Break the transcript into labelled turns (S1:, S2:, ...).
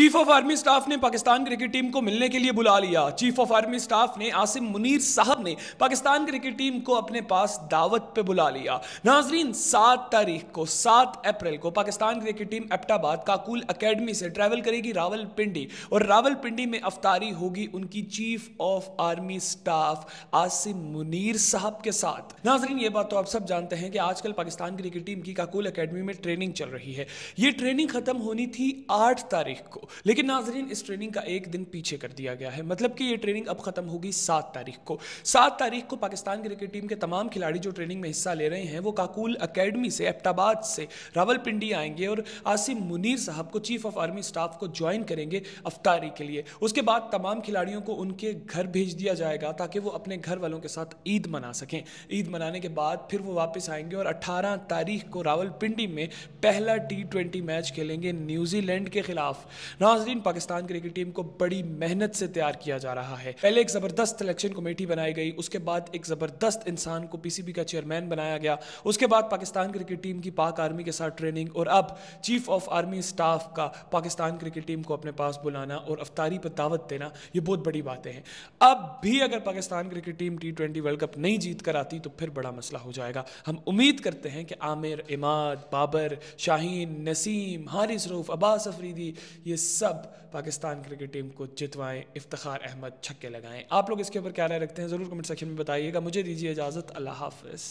S1: chief of army staff ने Pakistan cricket team को मिलने के लिए बुला लिया चीफ ऑफ आर्मी स्टाफ ने आसिम मुनीर साहब ने पाकिस्तान क्रिकेट टीम को अपने पास दावत पे बुला लिया नाजरीन सात तारीख को सात अप्रैल को Pakistan cricket team Abbottabad Kakul academy से ट्रैवल करेगी रावलपिंडी और रावलपिंडी में अफतारी होगी उनकी chief of army staff Asim Munir साहब के साथ नाजरीन ये बात तो आप सब जानते हैं कि आजकल पाकिस्तान क्रिकेट टीम की काकुल अकेडमी में ट्रेनिंग चल रही है ये ट्रेनिंग खत्म होनी थी आठ तारीख को लेकिन नाजरीन इस ट्रेनिंग का एक दिन पीछे कर दिया गया है मतलब कि ये ट्रेनिंग अब ख़त्म होगी सात तारीख को सात तारीख को पाकिस्तान क्रिकेट टीम के तमाम खिलाड़ी जो ट्रेनिंग में हिस्सा ले रहे हैं वो काकुल अकेडमी से एबटाबाद से रावलपिंडी आएंगे और आसिम मुनीर साहब को चीफ ऑफ आर्मी स्टाफ को ज्वाइन करेंगे अफ्तारी के लिए उसके बाद तमाम खिलाड़ियों को उनके घर भेज दिया जाएगा ताकि वो अपने घर वालों के साथ ईद मना सकें ईद मनाने के बाद फिर वो वापस आएंगे और 18 तारीख को रावलपिंडी में पहला टी ट्वेंटी मैच खेलेंगे न्यूजीलैंड के खिलाफ नाजरीन पाकिस्तान क्रिकेट टीम को बड़ी मेहनत से तैयार किया जा रहा है पहले एक ज़बरदस्त सिलेक्शन कमेटी बनाई गई उसके बाद एक ज़बरदस्त इंसान को पीसीबी का चेयरमैन बनाया गया उसके बाद पाकिस्तान क्रिकेट टीम की पाक आर्मी के साथ ट्रेनिंग और अब चीफ ऑफ आर्मी स्टाफ का पाकिस्तान क्रिकेट टीम को अपने पास बुलाना और अफतारी पर दावत देना यह बहुत बड़ी बातें हैं अब भी अगर Pakistan cricket team T twenty World Cup नहीं जीत कर आती तो फिर बड़ा मसला हो जाएगा हम उम्मीद करते हैं कि आमिर इमाद बाबर शाहीन नसीम हारिस रूफ अब्बास अफरीदी ये सब पाकिस्तान क्रिकेट टीम को जितवाएं इफ्तार अहमद छक्के लगाएं आप लोग इसके ऊपर क्या राय रखते हैं ज़रूर कमेंट सेक्शन में बताइएगा मुझे दीजिए इजाज़त अल्लाह हाफिज